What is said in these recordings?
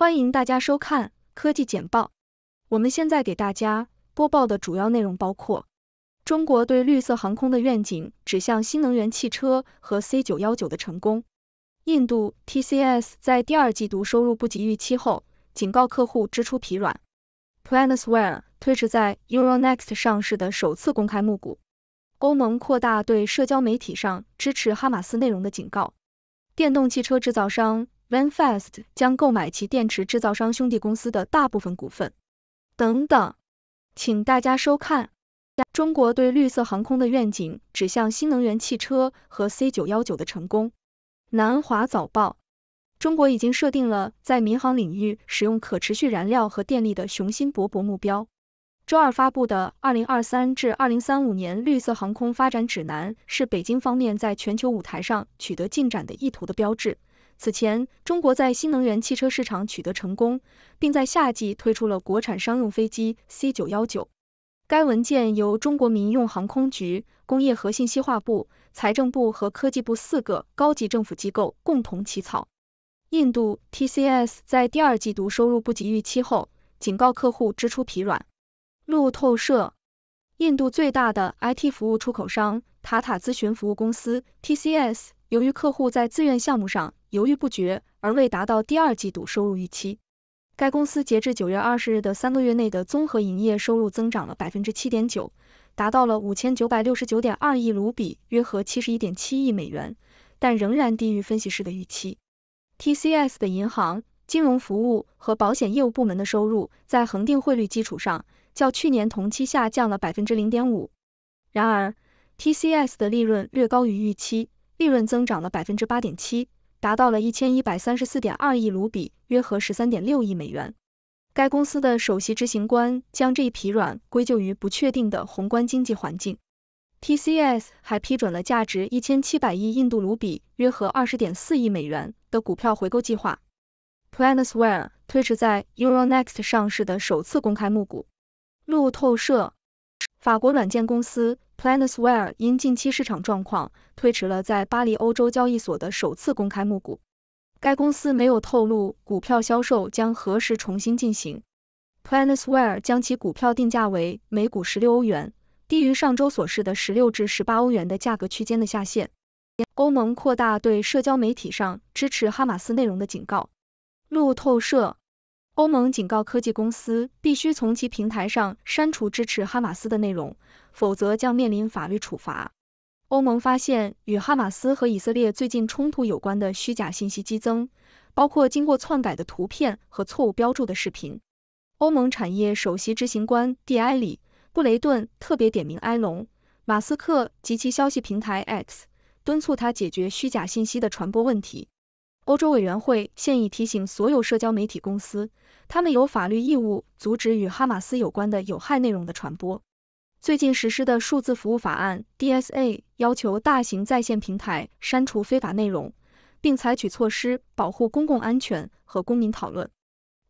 欢迎大家收看科技简报。我们现在给大家播报的主要内容包括：中国对绿色航空的愿景指向新能源汽车和 C 九幺九的成功；印度 TCS 在第二季度收入不及预期后，警告客户支出疲软；Planesware 推迟在 EuroNext 上市的首次公开募股；欧盟扩大对社交媒体上支持哈马斯内容的警告；电动汽车制造商。Vanfast 将购买其电池制造商兄弟公司的大部分股份。等等，请大家收看。中国对绿色航空的愿景指向新能源汽车和 C919 的成功。南华早报：中国已经设定了在民航领域使用可持续燃料和电力的雄心勃勃目标。周二发布的《2023至2035年绿色航空发展指南》是北京方面在全球舞台上取得进展的意图的标志。此前，中国在新能源汽车市场取得成功，并在夏季推出了国产商用飞机 C919。该文件由中国民用航空局、工业和信息化部、财政部和科技部四个高级政府机构共同起草。印度 TCS 在第二季度收入不及预期后，警告客户支出疲软。路透社，印度最大的 IT 服务出口商塔塔咨询服务公司 TCS。由于客户在自愿项目上犹豫不决，而未达到第二季度收入预期，该公司截至九月二十日的三个月内的综合营业收入增长了百分之七点九，达到了五千九百六十九点二亿卢比，约合七十一点七亿美元，但仍然低于分析师的预期。TCS 的银行、金融服务和保险业务部门的收入在恒定汇率基础上较去年同期下降了百分之零点五。然而，TCS 的利润略高于预期。利润增长了百分之八点七，达到了一千一百三十四点二亿卢比，约合十三点六亿美元。该公司的首席执行官将这一疲软归咎于不确定的宏观经济环境。TCS 还批准了价值一千七百亿印度卢比，约合二十点四亿美元的股票回购计划。Planesware 推迟在 EuroNext 上市的首次公开募股。路透社法国软件公司 Planesware 因近期市场状况推迟了在巴黎欧洲交易所的首次公开募股。该公司没有透露股票销售将何时重新进行。Planesware 将其股票定价为每股十六欧元，低于上周所示的十六至十八欧元的价格区间的下限。欧盟扩大对社交媒体上支持哈马斯内容的警告。路透社。欧盟警告科技公司必须从其平台上删除支持哈马斯的内容，否则将面临法律处罚。欧盟发现与哈马斯和以色列最近冲突有关的虚假信息激增，包括经过篡改的图片和错误标注的视频。欧盟产业首席执行官蒂埃里·布雷顿特别点名埃隆·马斯克及其消息平台 X，敦促他解决虚假信息的传播问题。欧洲委员会现已提醒所有社交媒体公司，他们有法律义务阻止与哈马斯有关的有害内容的传播。最近实施的数字服务法案 （DSA） 要求大型在线平台删除非法内容，并采取措施保护公共安全和公民讨论。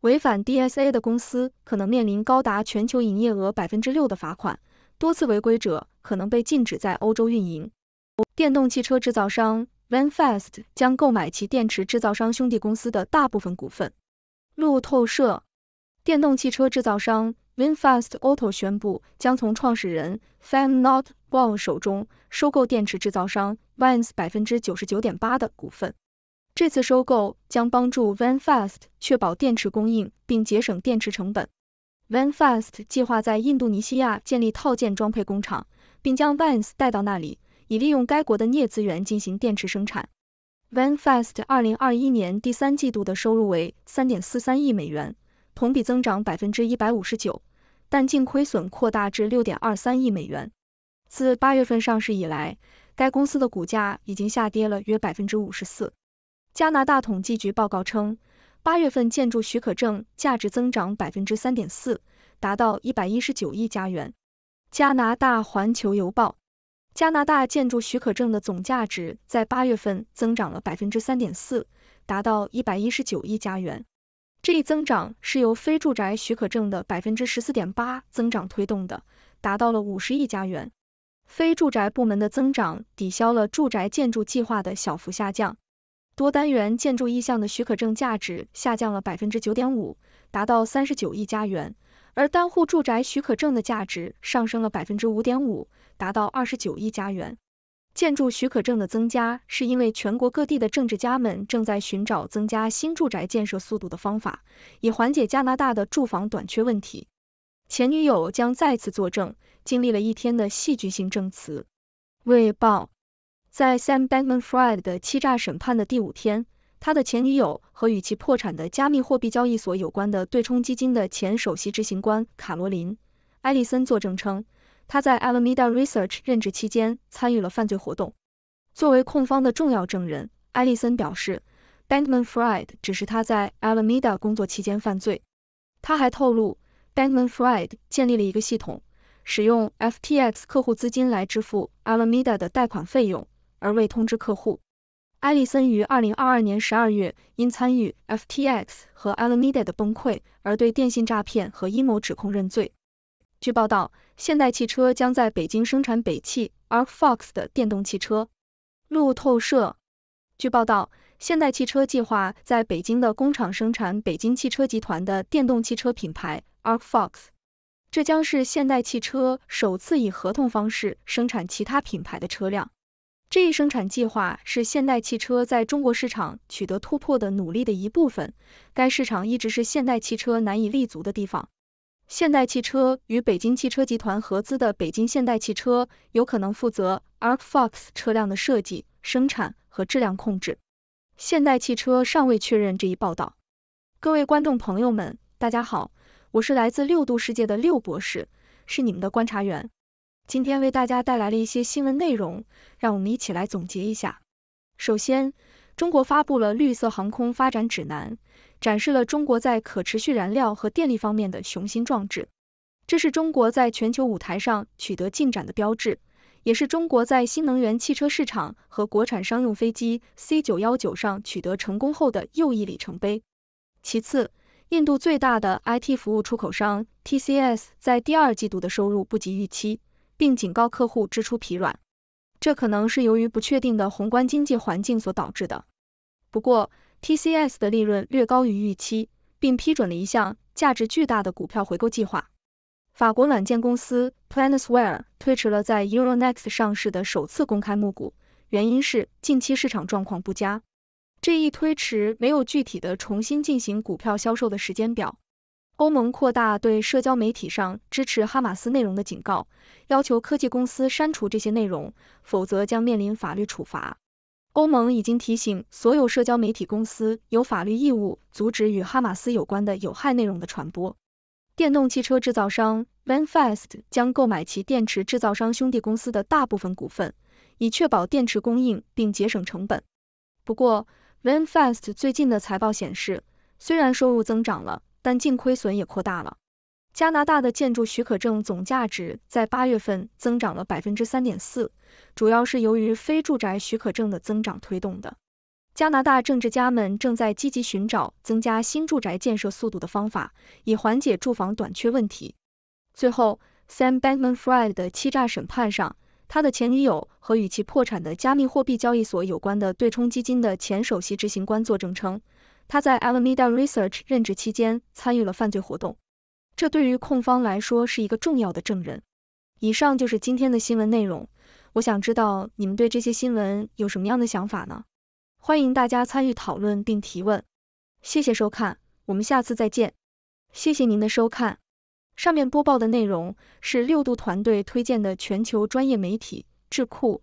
违反 DSA 的公司可能面临高达全球营业额百分之六的罚款，多次违规者可能被禁止在欧洲运营。电动汽车制造商。Vanfast 将购买其电池制造商兄弟公司的大部分股份。路透社，电动汽车制造商 Vanfast Auto 宣布将从创始人 Famnot w a l l 手中收购电池制造商 Vans 百分之九十九点八的股份。这次收购将帮助 Vanfast 确保电池供应并节省电池成本。Vanfast 计划在印度尼西亚建立套件装配工厂，并将 Vans 带到那里。以利用该国的镍资源进行电池生产。v a n f e s t 二零二一年第三季度的收入为三点四三亿美元，同比增长百分之一百五十九，但净亏损扩大至六点二三亿美元。自八月份上市以来，该公司的股价已经下跌了约百分之五十四。加拿大统计局报告称，八月份建筑许可证价值增长百分之三点四，达到一百一十九亿加元。加拿大环球邮报。加拿大建筑许可证的总价值在八月份增长了百分之三点四，达到一百一十九亿加元。这一增长是由非住宅许可证的百分之十四点八增长推动的，达到了五十亿加元。非住宅部门的增长抵消了住宅建筑计划的小幅下降。多单元建筑意向的许可证价值下降了百分之九点五，达到三十九亿加元，而单户住宅许可证的价值上升了百分之五点五。达到二十九亿加元。建筑许可证的增加是因为全国各地的政治家们正在寻找增加新住宅建设速度的方法，以缓解加拿大的住房短缺问题。前女友将再次作证，经历了一天的戏剧性证词。未报。在 Sam Bankman-Fried 的欺诈审判的第五天，他的前女友和与其破产的加密货币交易所有关的对冲基金的前首席执行官卡罗琳·埃利森作证称。他在 Alameda Research 任职期间参与了犯罪活动。作为控方的重要证人，埃利森表示，Bankman-Fried 只是他在 Alameda 工作期间犯罪。他还透露，Bankman-Fried 建立了一个系统，使用 FTX 客户资金来支付 Alameda 的贷款费用，而未通知客户。埃利森于二零二二年十二月因参与 FTX 和 Alameda 的崩溃而对电信诈骗和阴谋指控认罪。据报道，现代汽车将在北京生产北汽 Arcfox 的电动汽车。路透社。据报道，现代汽车计划在北京的工厂生产北京汽车集团的电动汽车品牌 Arcfox。这将是现代汽车首次以合同方式生产其他品牌的车辆。这一生产计划是现代汽车在中国市场取得突破的努力的一部分。该市场一直是现代汽车难以立足的地方。现代汽车与北京汽车集团合资的北京现代汽车有可能负责 Arcfox 车辆的设计、生产和质量控制。现代汽车尚未确认这一报道。各位观众朋友们，大家好，我是来自六度世界的六博士，是你们的观察员。今天为大家带来了一些新闻内容，让我们一起来总结一下。首先，中国发布了绿色航空发展指南，展示了中国在可持续燃料和电力方面的雄心壮志。这是中国在全球舞台上取得进展的标志，也是中国在新能源汽车市场和国产商用飞机 c 九幺九上取得成功后的又一里程碑。其次，印度最大的 IT 服务出口商 TCS 在第二季度的收入不及预期，并警告客户支出疲软。这可能是由于不确定的宏观经济环境所导致的。不过，TCS 的利润略高于预期，并批准了一项价值巨大的股票回购计划。法国软件公司 Planeware 推迟了在 Euronext 上市的首次公开募股，原因是近期市场状况不佳。这一推迟没有具体的重新进行股票销售的时间表。欧盟扩大对社交媒体上支持哈马斯内容的警告，要求科技公司删除这些内容，否则将面临法律处罚。欧盟已经提醒所有社交媒体公司有法律义务阻止与哈马斯有关的有害内容的传播。电动汽车制造商 VanFast 将购买其电池制造商兄弟公司的大部分股份，以确保电池供应并节省成本。不过，VanFast 最近的财报显示，虽然收入增长了。但净亏损也扩大了。加拿大的建筑许可证总价值在八月份增长了百分之三点四，主要是由于非住宅许可证的增长推动的。加拿大政治家们正在积极寻找增加新住宅建设速度的方法，以缓解住房短缺问题。最后，Sam Bankman-Fried 的欺诈审判上，他的前女友和与其破产的加密货币交易所有关的对冲基金的前首席执行官作证称。他在 Alameda Research 任职期间参与了犯罪活动，这对于控方来说是一个重要的证人。以上就是今天的新闻内容，我想知道你们对这些新闻有什么样的想法呢？欢迎大家参与讨论并提问。谢谢收看，我们下次再见。谢谢您的收看，上面播报的内容是六度团队推荐的全球专业媒体智库。